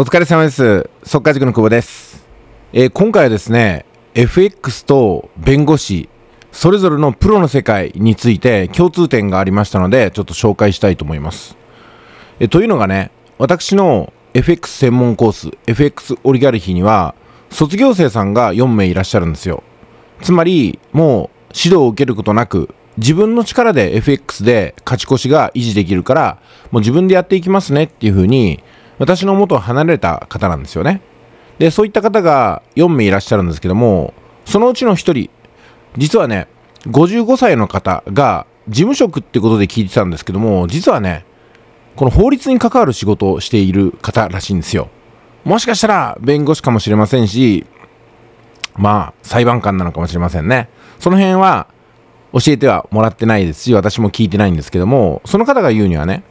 お疲れ様です。速稼塾の久保です、えー、今回はですね、FX と弁護士、それぞれのプロの世界について共通点がありましたので、ちょっと紹介したいと思います。えー、というのがね、私の FX 専門コース、FX オリガルヒには、卒業生さんが4名いらっしゃるんですよ。つまり、もう指導を受けることなく、自分の力で FX で勝ち越しが維持できるから、もう自分でやっていきますねっていうふうに、私の元を離れた方なんですよね。で、そういった方が4名いらっしゃるんですけども、そのうちの1人、実はね、55歳の方が事務職ってことで聞いてたんですけども、実はね、この法律に関わる仕事をしている方らしいんですよ。もしかしたら弁護士かもしれませんし、まあ、裁判官なのかもしれませんね。その辺は教えてはもらってないですし、私も聞いてないんですけども、その方が言うにはね、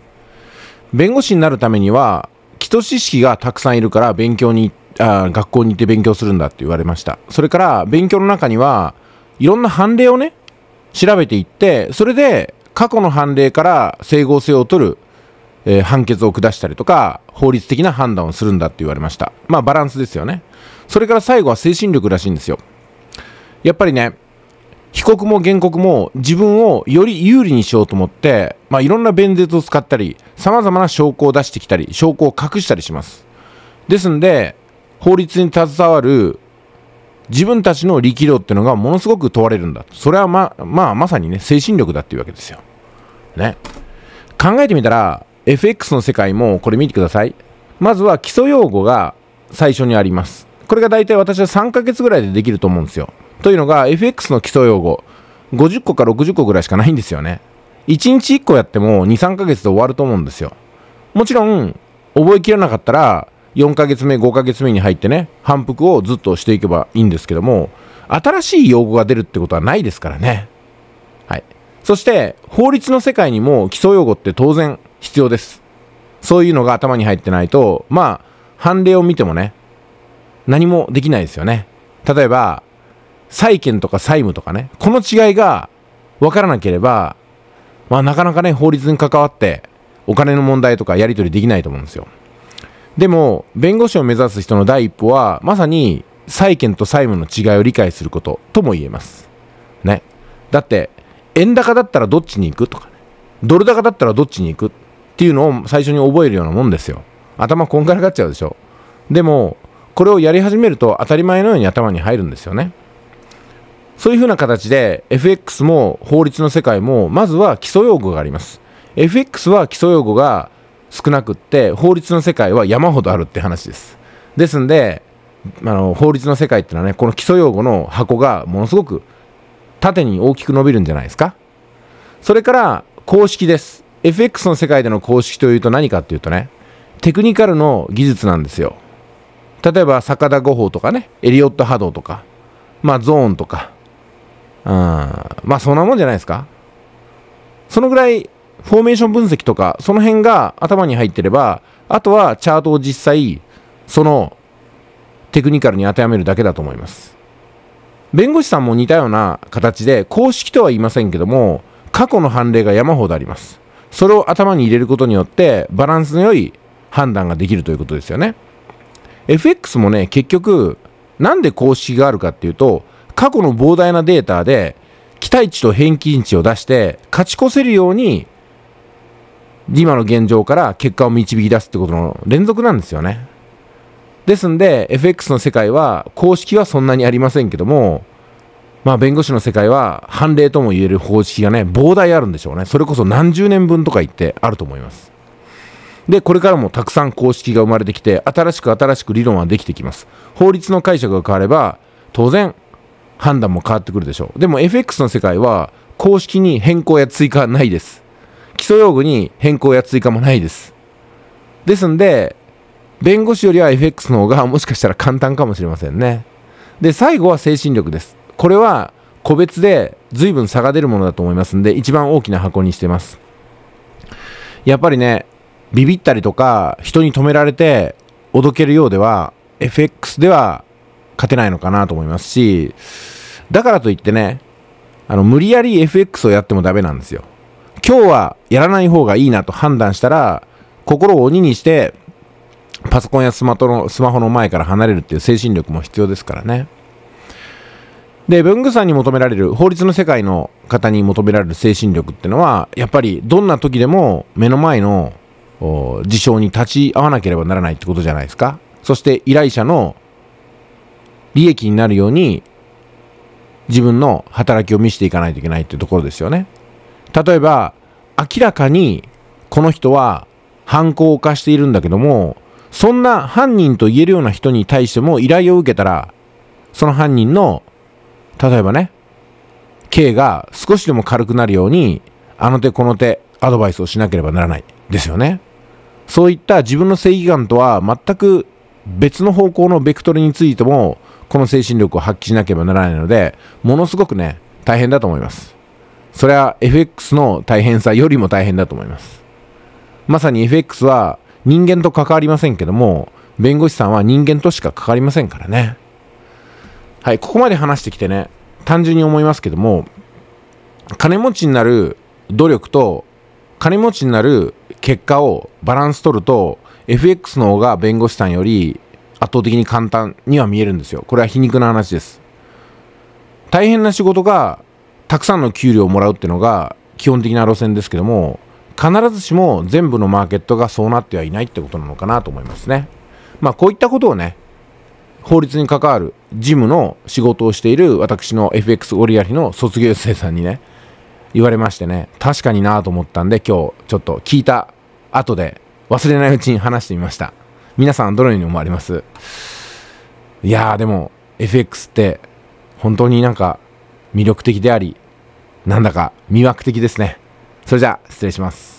弁護士になるためには、基礎知識がたくさんいるから勉強にあ学校に行って勉強するんだって言われましたそれから勉強の中にはいろんな判例をね調べていってそれで過去の判例から整合性を取る、えー、判決を下したりとか法律的な判断をするんだって言われましたまあバランスですよねそれから最後は精神力らしいんですよやっぱりね被告も原告も自分をより有利にしようと思って、まあ、いろんな弁舌を使ったり、様々な証拠を出してきたり、証拠を隠したりします。ですんで、法律に携わる自分たちの力量っていうのがものすごく問われるんだ。それはま、まあ、まさにね、精神力だっていうわけですよ。ね。考えてみたら、FX の世界もこれ見てください。まずは基礎用語が最初にあります。これが大体私は3ヶ月ぐらいでできると思うんですよ。というのが FX の基礎用語50個か60個ぐらいしかないんですよね1日1個やっても23ヶ月で終わると思うんですよもちろん覚えきれなかったら4ヶ月目5ヶ月目に入ってね反復をずっとしていけばいいんですけども新しい用語が出るってことはないですからねはいそして法律の世界にも基礎用語って当然必要ですそういうのが頭に入ってないとまあ判例を見てもね何もできないですよね例えば債権とか債務とかね、この違いが分からなければ、まあなかなかね、法律に関わって、お金の問題とかやり取りできないと思うんですよ。でも、弁護士を目指す人の第一歩は、まさに債権と債務の違いを理解することとも言えます。ね。だって、円高だったらどっちに行くとかね。ドル高だったらどっちに行くっていうのを最初に覚えるようなもんですよ。頭こんがらがっちゃうでしょ。でも、これをやり始めると当たり前のように頭に入るんですよね。そういうふうな形で FX も法律の世界もまずは基礎用語があります。FX は基礎用語が少なくって法律の世界は山ほどあるって話です。ですんであの法律の世界ってのはねこの基礎用語の箱がものすごく縦に大きく伸びるんじゃないですか。それから公式です。FX の世界での公式というと何かっていうとねテクニカルの技術なんですよ。例えば坂田五法とかねエリオット波動とかまあゾーンとかうん。まあそんなもんじゃないですか。そのぐらい、フォーメーション分析とか、その辺が頭に入ってれば、あとはチャートを実際、その、テクニカルに当てはめるだけだと思います。弁護士さんも似たような形で、公式とは言いませんけども、過去の判例が山ほどあります。それを頭に入れることによって、バランスの良い判断ができるということですよね。FX もね、結局、なんで公式があるかっていうと、過去の膨大なデータで期待値と平均値を出して勝ち越せるように今の現状から結果を導き出すってことの連続なんですよね。ですんで FX の世界は公式はそんなにありませんけどもまあ弁護士の世界は判例とも言える方式がね膨大あるんでしょうねそれこそ何十年分とか言ってあると思いますでこれからもたくさん公式が生まれてきて新しく新しく理論はできてきます法律の解釈が変われば当然判断も変わってくるでしょう。でも FX の世界は公式に変更や追加はないです。基礎用具に変更や追加もないです。ですんで、弁護士よりは FX の方がもしかしたら簡単かもしれませんね。で、最後は精神力です。これは個別で随分差が出るものだと思いますんで、一番大きな箱にしてます。やっぱりね、ビビったりとか、人に止められて、おどけるようでは、FX では勝てないのかなと思いますし、だからといってね、あの、無理やり FX をやってもダメなんですよ。今日はやらない方がいいなと判断したら、心を鬼にして、パソコンやスマトのスマホの前から離れるっていう精神力も必要ですからね。で、文具さんに求められる、法律の世界の方に求められる精神力ってのは、やっぱりどんな時でも目の前の事象に立ち会わなければならないってことじゃないですか。そして依頼者の利益になるように自分の働きを見せていかないといけないっていうところですよね。例えば明らかにこの人は犯行を犯しているんだけどもそんな犯人と言えるような人に対しても依頼を受けたらその犯人の例えばね刑が少しでも軽くなるようにあの手この手アドバイスをしなければならないですよね。そういった自分の正義感とは全く別の方向のベクトルについてもこの精神力を発揮しなければならないので、ものすごくね、大変だと思います。それは FX の大変さよりも大変だと思います。まさに FX は人間と関わりませんけども、弁護士さんは人間としか関わりませんからね。はい、ここまで話してきてね、単純に思いますけども、金持ちになる努力と金持ちになる結果をバランス取ると FX の方が弁護士さんより圧倒的に簡単には見えるんですよ。これは皮肉な話です。大変な仕事がたくさんの給料をもらうっていうのが基本的な路線ですけども、必ずしも全部のマーケットがそうなってはいないってことなのかなと思いますね。まあこういったことをね、法律に関わる事務の仕事をしている私の FX オリアリの卒業生さんにね、言われましてね、確かになぁと思ったんで今日ちょっと聞いた後で忘れないうちに話してみました。皆さんどのように思われますいやーでも FX って本当になんか魅力的でありなんだか魅惑的ですねそれじゃあ失礼します